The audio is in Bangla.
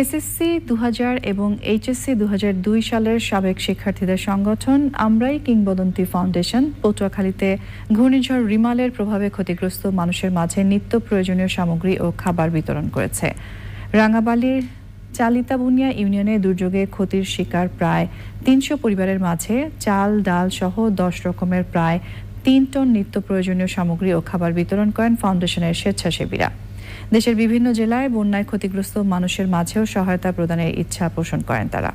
এসএসসি দু এবং এইচএসসি দু সালের সাবেক শিক্ষার্থীদের সংগঠন আমরাই কিংবদন্তি ফাউন্ডেশন পটুয়াখালীতে ঘূর্ণিঝড় রিমালের প্রভাবে ক্ষতিগ্রস্ত মানুষের মাঝে নিত্য প্রয়োজনীয় সামগ্রী ও খাবার বিতরণ করেছে রাঙাবালির চালিতাবুনিয়া ইউনিয়নে দুর্যোগে ক্ষতির শিকার প্রায় তিনশো পরিবারের মাঝে চাল ডাল সহ দশ রকমের প্রায় তিন টন নিত্য প্রয়োজনীয় সামগ্রী ও খাবার বিতরণ করেন ফাউন্ডেশনের স্বেচ্ছাসেবীরা দেশের বিভিন্ন জেলায় বন্যায় ক্ষতিগ্রস্ত মানুষের মাঝেও সহায়তা প্রদানের ইচ্ছা পোষণ করেন তারা